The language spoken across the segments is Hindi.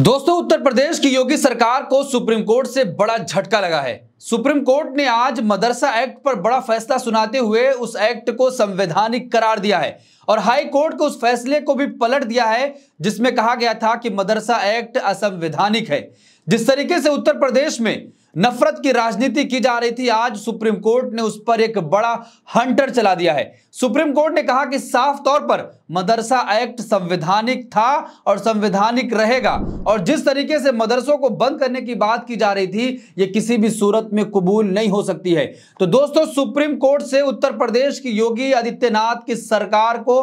दोस्तों उत्तर प्रदेश की योगी सरकार को सुप्रीम कोर्ट से बड़ा झटका लगा है सुप्रीम कोर्ट ने आज मदरसा एक्ट पर बड़ा फैसला सुनाते हुए उस एक्ट को संवैधानिक करार दिया है और हाई कोर्ट के उस फैसले को भी पलट दिया है जिसमें कहा गया था कि मदरसा एक्ट असंवैधानिक है जिस तरीके से उत्तर प्रदेश में नफरत की राजनीति की जा रही थी आज सुप्रीम कोर्ट ने उस पर एक बड़ा हंटर चला दिया है सुप्रीम कोर्ट ने कहा कि साफ तौर पर मदरसा एक्ट संवैधानिक था और संवैधानिक रहेगा और जिस तरीके से मदरसों को बंद करने की बात की जा रही थी ये किसी भी सूरत में कबूल नहीं हो सकती है तो दोस्तों सुप्रीम कोर्ट से उत्तर प्रदेश की योगी आदित्यनाथ की सरकार को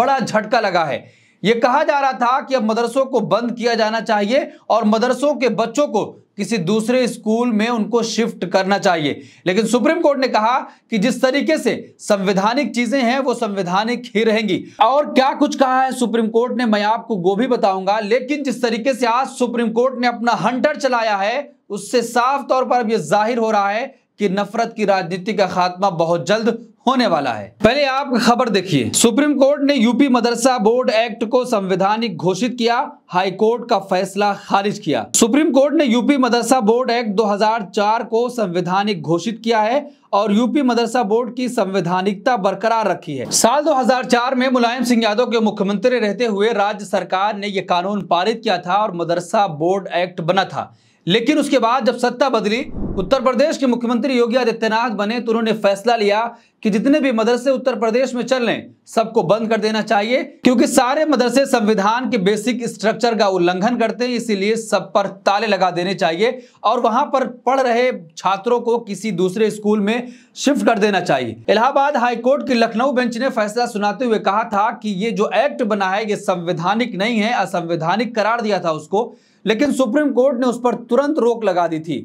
बड़ा झटका लगा है यह कहा जा रहा था कि अब मदरसों को बंद किया जाना चाहिए और मदरसों के बच्चों को किसी दूसरे स्कूल में उनको शिफ्ट करना चाहिए लेकिन सुप्रीम कोर्ट ने कहा कि जिस तरीके से संवैधानिक चीजें हैं वो संवैधानिक ही रहेंगी और क्या कुछ कहा है सुप्रीम कोर्ट ने मैं आपको वो भी बताऊंगा लेकिन जिस तरीके से आज सुप्रीम कोर्ट ने अपना हंटर चलाया है उससे साफ तौर पर अब यह जाहिर हो रहा है कि नफरत की राजनीति का खात्मा बहुत जल्द होने वाला है पहले आप खबर देखिए सुप्रीम कोर्ट ने यूपी मदरसा बोर्ड एक्ट को संवैधानिक घोषित किया हाई कोर्ट का फैसला खारिज किया सुप्रीम कोर्ट ने यूपी मदरसा बोर्ड एक्ट 2004 को संवैधानिक घोषित किया है और यूपी मदरसा बोर्ड की संवैधानिकता बरकरार रखी है साल 2004 में मुलायम सिंह यादव के मुख्यमंत्री रहते हुए राज्य सरकार ने यह कानून पारित किया था और मदरसा बोर्ड एक्ट बना था लेकिन उसके बाद जब सत्ता बदली उत्तर प्रदेश के मुख्यमंत्री योगी आदित्यनाथ बने तो उन्होंने फैसला लिया कि जितने भी मदरसे उत्तर प्रदेश में चल रहे सबको बंद कर देना चाहिए क्योंकि सारे मदरसे संविधान के बेसिक स्ट्रक्चर का उल्लंघन करते हैं इसीलिए सब पर ताले लगा देने चाहिए और वहां पर पढ़ रहे छात्रों को किसी दूसरे स्कूल में शिफ्ट कर देना चाहिए इलाहाबाद हाईकोर्ट की लखनऊ बेंच ने फैसला सुनाते हुए कहा था कि ये जो एक्ट बना है ये संवैधानिक नहीं है असंवैधानिक करार दिया था उसको लेकिन सुप्रीम कोर्ट ने उस पर तुरंत रोक लगा दी थी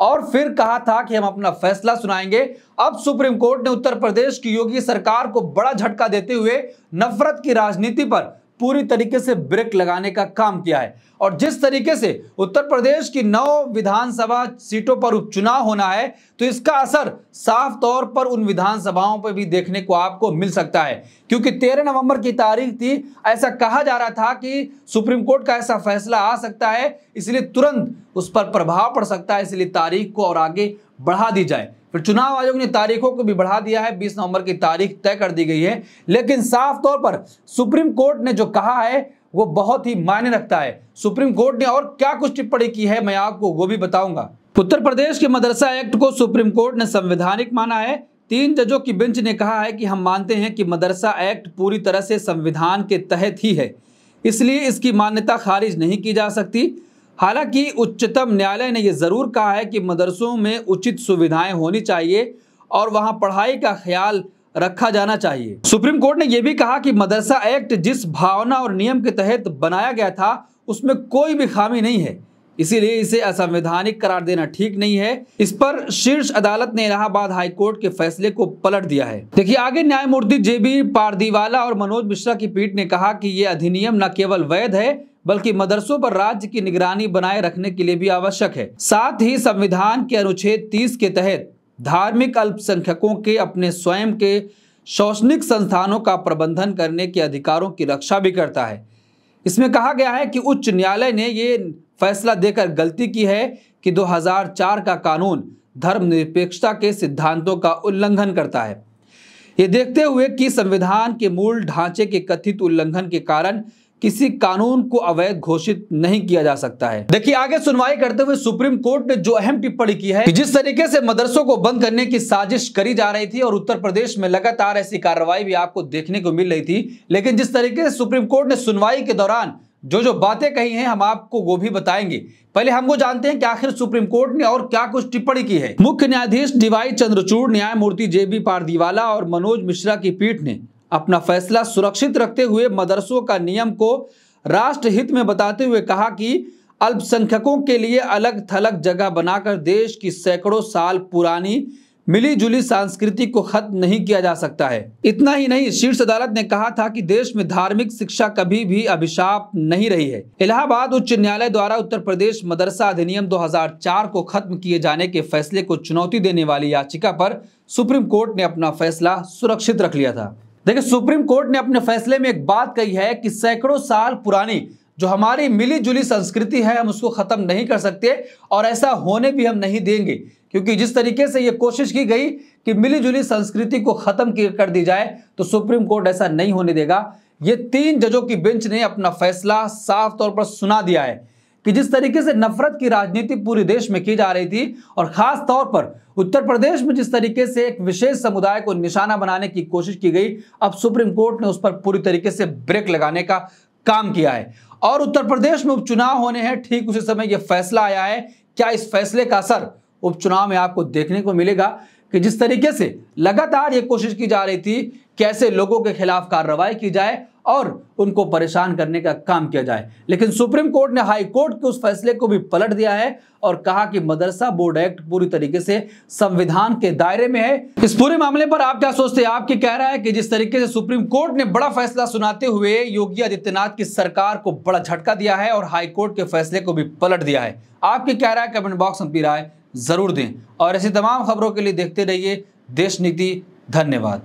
और फिर कहा था कि हम अपना फैसला सुनाएंगे अब सुप्रीम कोर्ट ने उत्तर प्रदेश की योगी सरकार को बड़ा झटका देते हुए नफरत की राजनीति पर पूरी तरीके से ब्रेक लगाने का काम किया है और जिस तरीके से उत्तर प्रदेश की नौ विधानसभा सीटों पर उपचुनाव होना है तो इसका असर साफ तौर पर उन विधानसभाओं पर भी देखने को आपको मिल सकता है क्योंकि तेरह नवंबर की तारीख थी ऐसा कहा जा रहा था कि सुप्रीम कोर्ट का ऐसा फैसला आ सकता है इसलिए तुरंत उस पर प्रभाव पड़ सकता है इसलिए तारीख को और आगे बढ़ा दी जाए फिर चुनाव आयोग ने तारीखों को भी बढ़ा दिया है 20 नवंबर की तारीख तय कर दी गई है लेकिन साफ तौर पर सुप्रीम कोर्ट ने जो कहा है वो बहुत ही मायने रखता है सुप्रीम कोर्ट ने और क्या कुछ टिप्पणी की है मैं आपको वो भी बताऊंगा उत्तर प्रदेश के मदरसा एक्ट को सुप्रीम कोर्ट ने संवैधानिक माना है तीन जजों की बेंच ने कहा है कि हम मानते हैं कि मदरसा एक्ट पूरी तरह से संविधान के तहत ही है इसलिए इसकी मान्यता खारिज नहीं की जा सकती हालांकि उच्चतम न्यायालय ने यह ज़रूर कहा है कि मदरसों में उचित सुविधाएं होनी चाहिए और वहां पढ़ाई का ख्याल रखा जाना चाहिए सुप्रीम कोर्ट ने यह भी कहा कि मदरसा एक्ट जिस भावना और नियम के तहत बनाया गया था उसमें कोई भी खामी नहीं है इसीलिए इसे असंवैधानिक करार देना ठीक नहीं है इस पर शीर्ष अदालत ने इलाहाबाद हाई कोर्ट के फैसले को पलट दिया है देखिए आगे न्यायमूर्ति जे बी पारदीवाला और मनोज मिश्रा की पीठ ने कहा कि ये अधिनियम न केवल वैध है बल्कि मदरसों पर राज्य की निगरानी बनाए रखने के लिए भी आवश्यक है साथ ही संविधान के अनुच्छेद 30 के तहत धार्मिक अल्पसंख्यकों के अपने स्वयं के शैक्षणिक संस्थानों का प्रबंधन करने के अधिकारों की रक्षा भी करता है इसमें कहा गया है कि उच्च न्यायालय ने ये फैसला देकर गलती की है कि 2004 का कानून धर्मनिरपेक्षता के सिद्धांतों का उल्लंघन करता है ये देखते हुए कि संविधान के मूल ढांचे के कथित उल्लंघन के कारण किसी कानून को अवैध घोषित नहीं किया जा सकता है देखिए आगे सुनवाई करते हुए सुप्रीम कोर्ट ने जो अहम टिप्पणी की है कि जिस तरीके से मदरसों को बंद करने की साजिश करी जा रही थी और उत्तर प्रदेश में लगातार ऐसी कार्रवाई भी आपको देखने को मिल रही थी लेकिन जिस तरीके से सुप्रीम कोर्ट ने सुनवाई के दौरान जो जो बातें कही हैं हम आपको वो भी बताएंगे पहले हम वो जानते हैं कि आखिर सुप्रीम कोर्ट ने और क्या कुछ टिप्पणी की है मुख्य न्यायाधीश डीवाई चंद्रचूड़ न्यायमूर्ति जे बी पारदीवाला और मनोज मिश्रा की पीठ ने अपना फैसला सुरक्षित रखते हुए मदरसों का नियम को राष्ट्र हित में बताते हुए कहा कि अल्पसंख्यकों के लिए अलग थलग जगह बनाकर देश की सैकड़ों साल पुरानी मिलीजुली संस्कृति को खत्म नहीं किया जा सकता है इतना ही नहीं शीर्ष अदालत ने कहा था कि देश में धार्मिक शिक्षा कभी भी अभिशाप नहीं रही है इलाहाबाद उच्च न्यायालय द्वारा उत्तर प्रदेश मदरसा अधिनियम 2004 को खत्म किए जाने के फैसले को चुनौती देने वाली याचिका पर सुप्रीम कोर्ट ने अपना फैसला सुरक्षित रख लिया था देखिए सुप्रीम कोर्ट ने अपने फैसले में एक बात कही है कि सैकड़ों साल पुरानी जो हमारी मिली जुली संस्कृति है हम उसको ख़त्म नहीं कर सकते और ऐसा होने भी हम नहीं देंगे क्योंकि जिस तरीके से ये कोशिश की गई कि मिली जुली संस्कृति को ख़त्म कर दी जाए तो सुप्रीम कोर्ट ऐसा नहीं होने देगा ये तीन जजों की बेंच ने अपना फैसला साफ तौर पर सुना दिया है कि जिस तरीके से नफरत की राजनीति पूरे देश में की जा रही थी और खास तौर पर उत्तर प्रदेश में जिस तरीके से एक विशेष समुदाय को निशाना बनाने की कोशिश की गई अब सुप्रीम कोर्ट ने उस पर पूरी तरीके से ब्रेक लगाने का काम किया है और उत्तर प्रदेश में उपचुनाव होने हैं ठीक उसी समय यह फैसला आया है क्या इस फैसले का असर उपचुनाव में आपको देखने को मिलेगा कि जिस तरीके से लगातार ये कोशिश की जा रही थी कैसे लोगों के खिलाफ कार्रवाई की जाए और उनको परेशान करने का काम किया जाए लेकिन सुप्रीम कोर्ट ने हाई कोर्ट के उस फैसले को भी पलट दिया है और कहा कि मदरसा बोर्ड एक्ट पूरी तरीके से संविधान के दायरे में है इस पूरे मामले पर आप क्या सोचते हैं आपके कह रहा है कि जिस तरीके से सुप्रीम कोर्ट ने बड़ा फैसला सुनाते हुए योगी आदित्यनाथ की सरकार को बड़ा झटका दिया है और हाईकोर्ट के फैसले को भी पलट दिया है आपकी कह रहा है कमेंट बॉक्स में पी राय जरूर दें और ऐसी तमाम खबरों के लिए देखते रहिए देश नीति धन्यवाद